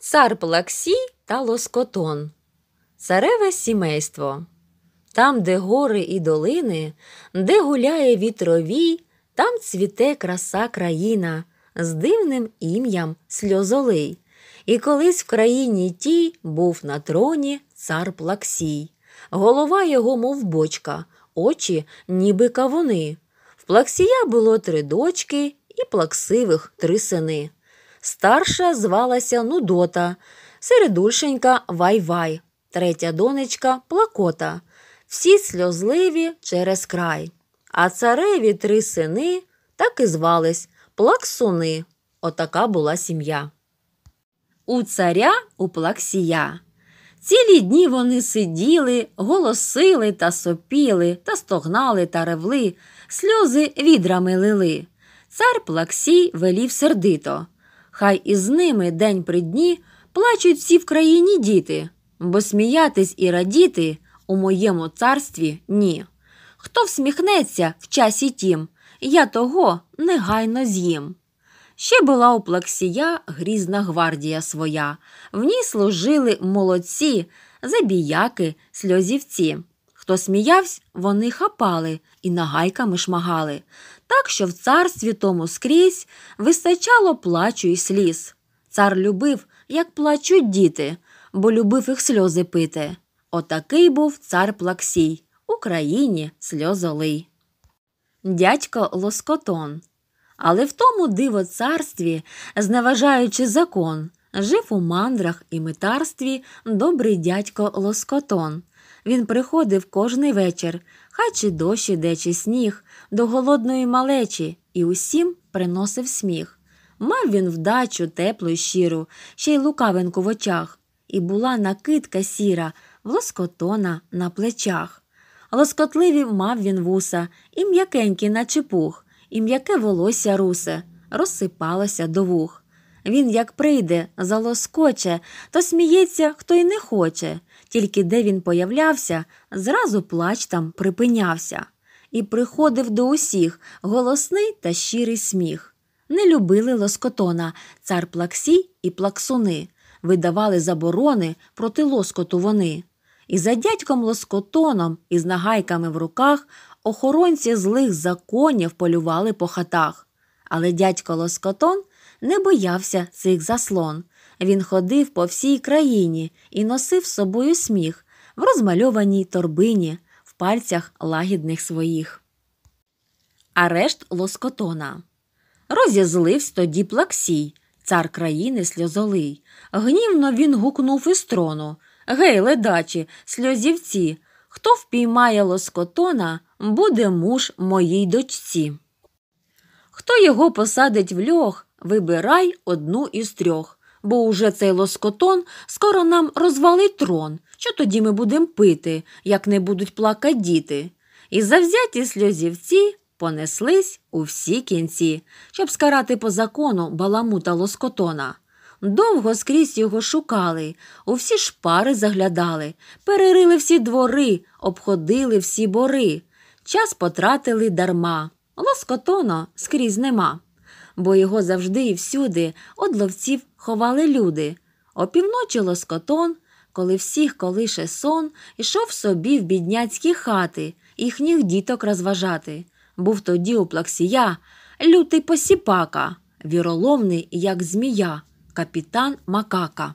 Цар Плаксій та Лоскотон. Цареве сімейство. Там, де гори і долини, де гуляє вітровій, там цвіте краса країна з дивним ім'ям сльозолий. І колись в країні тій був на троні цар Плаксій. Голова його, мов бочка, очі, ніби кавуни. В Плаксія було три дочки і плаксивих три сини. Старша звалася Нудота, середульшенька Вай-Вай, третя донечка Плакота. Всі сльозливі через край. А цареві три сини так і звались Плаксуни. Отака була сім'я. У царя у плаксія. Цілі дні вони сиділи, голосили та сопіли, та стогнали та ревли, сльози відрами лили. Цар плаксій велів сердито. Хай із ними день при дні плачуть всі в країні діти, бо сміятись і радіти у моєму царстві ні. Хто всміхнеться в часі тім, я того негайно з'їм. Ще була у плаксія грізна гвардія своя, в ній служили молодці, забіяки, сльозівці. Хто сміявсь, вони хапали і нагайками шмагали, так що в царстві тому скрізь вистачало плачу й сліз. Цар любив, як плачуть діти, бо любив їх сльози пити. Отакий був цар Плаксій, Україні сльозолий. Дядько Лоскотон. Але в тому диво царстві, зневажаючи закон, жив у мандрах і митарстві добрий дядько Лоскотон. Він приходив кожний вечір, хай чи дощ іде, чи сніг, до голодної малечі і усім приносив сміх. Мав він вдачу теплу й щиру, ще й лукавинку в очах, і була накидка сіра, в лоскотона на плечах. Лоскотливі мав він вуса, і м'якенький наче пух, і м'яке волосся русе, розсипалося до вух. Він, як прийде, залоскоче, то сміється, хто й не хоче, тільки де він появлявся, зразу плач там припинявся, і приходив до усіх голосний та щирий сміх. Не любили лоскотона, цар плаксі і плаксуни, видавали заборони проти лоскоту вони. І за дядьком лоскотоном, із нагайками в руках, охоронці злих законів полювали по хатах. Але дядько Лоскотон – не боявся цих заслон. Він ходив по всій країні і носив з собою сміх в розмальованій торбині, в пальцях лагідних своїх. Арешт Лоскотона. Розізливсь тоді плаксій, цар країни сльозолий. Гнівно він гукнув із трону Гей, ледачі, сльозівці. Хто впіймає лоскотона, буде муж моїй дочці. Хто його посадить в льох, Вибирай одну із трьох, бо уже цей лоскотон скоро нам розвалить трон. Що тоді ми будемо пити, як не будуть плакати діти? І завзяті сльозівці понеслись у всі кінці, щоб скарати по закону баламута лоскотона. Довго скрізь його шукали, у всі шпари заглядали, перерили всі двори, обходили всі бори. Час потратили дарма. Лоскотона скрізь нема бо його завжди і всюди од ловців ховали люди. Опівночі лоскотон, коли всіх колише сон, ішов собі в бідняцькі хати, їхніх діток розважати. Був тоді у плаксія лютий посіпака, віроломний, як змія, капітан макака.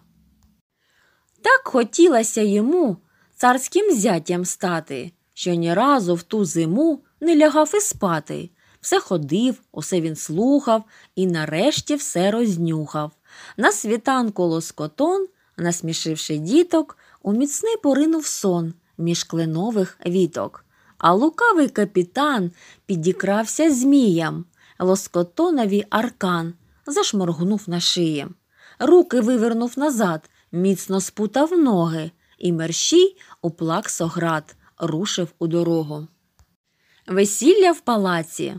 Так хотілося йому царським зятям стати, що ні разу в ту зиму не лягав і спати. Все ходив, усе він слухав і нарешті все рознюхав. На світанку лоскотон, насмішивши діток, у міцний поринув сон між кленових віток. А лукавий капітан підікрався зміям. Лоскотонові аркан зашморгнув на шиї. Руки вивернув назад, міцно спутав ноги, і мерщій уплак соград рушив у дорогу. Весілля в палаці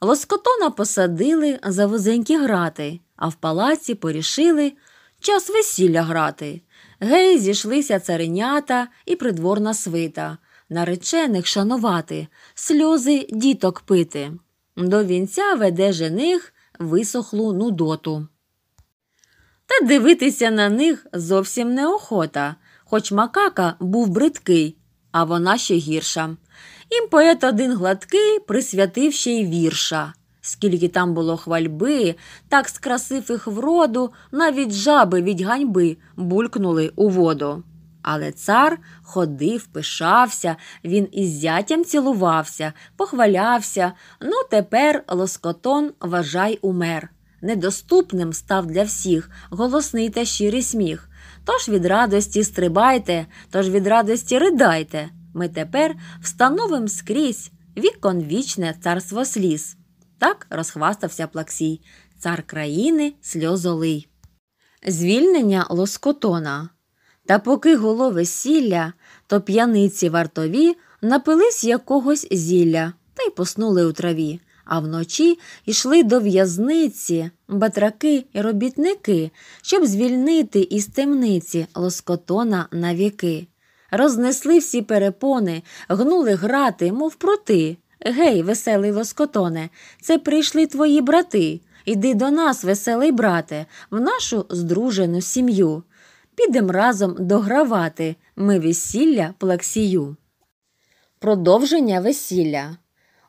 Лоскотона посадили за вузенькі грати, а в палаці порішили час весілля грати. Гей, зійшлися царинята і придворна свита, наречених шанувати, сльози діток пити. До вінця веде жених висохлу нудоту. Та дивитися на них зовсім неохота, хоч макака був бридкий, а вона ще гірша. Ім поет один гладкий присвятив ще й вірша. Скільки там було хвальби, так скрасив їх вроду, навіть жаби від ганьби булькнули у воду. Але цар ходив, пишався, він із зятям цілувався, похвалявся. Ну, тепер лоскотон, вважай, умер. Недоступним став для всіх голосний та щирий сміх. Тож від радості стрибайте, тож від радості ридайте ми тепер встановимо скрізь віконвічне царство сліз. Так розхвастався Плаксій, цар країни сльозолий. Звільнення лоскотона. Та поки гуло весілля, то п'яниці вартові напились якогось зілля та й поснули у траві. А вночі йшли до в'язниці, батраки й робітники, щоб звільнити із темниці лоскотона навіки рознесли всі перепони, гнули грати, мов проти. Гей, веселий лоскотоне, це прийшли твої брати. Іди до нас, веселий брате, в нашу здружену сім'ю. Підем разом догравати ми весілля плаксію. Продовження весілля.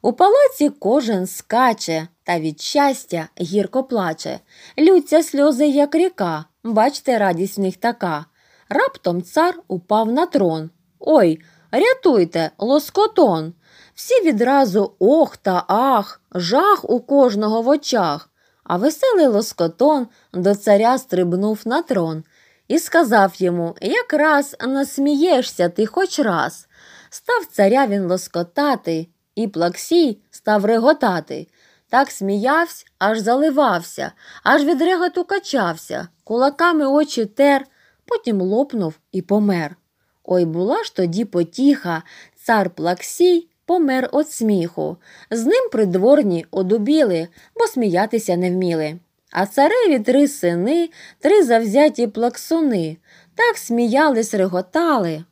У палаці кожен скаче та від щастя гірко плаче. Лються сльози, як ріка. Бачте, радість в них така. Раптом цар упав на трон. Ой, рятуйте, лоскотон! Всі відразу ох та ах, жах у кожного в очах. А веселий лоскотон до царя стрибнув на трон і сказав йому якраз насмієшся ти хоч раз. Став царя він лоскотати, і плаксій став реготати. Так сміявся, аж заливався, аж від реготу качався, кулаками очі тер потім лопнув і помер. Ой була ж тоді потіха, цар Плаксій помер від сміху. З ним придворні одубіли, бо сміятися не вміли. А цареві три сини, три завзяті плаксуни, так сміялись, реготали,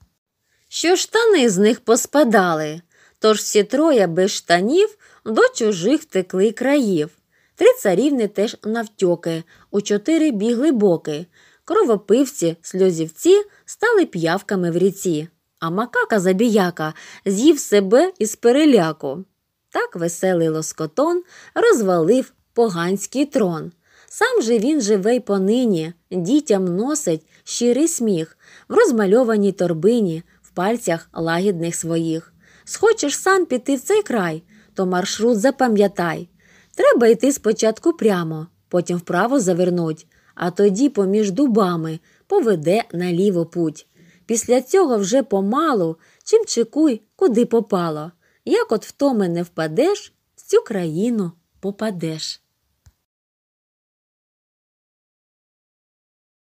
що штани з них поспадали. Тож всі троє без штанів до чужих втекли країв. Три царівни теж навтьоки, у чотири бігли боки кровопивці, сльозівці стали п'явками в ріці, а макака забіяка з'їв себе із переляку. Так веселий лоскотон розвалив поганський трон. Сам же він живе й понині, дітям носить щирий сміх в розмальованій торбині, в пальцях лагідних своїх. Схочеш сам піти в цей край, то маршрут запам'ятай. Треба йти спочатку прямо, потім вправо завернуть, а тоді поміж дубами поведе наліво путь. Після цього вже помалу, чим чекуй, куди попало. Як от втоми не впадеш, в цю країну попадеш.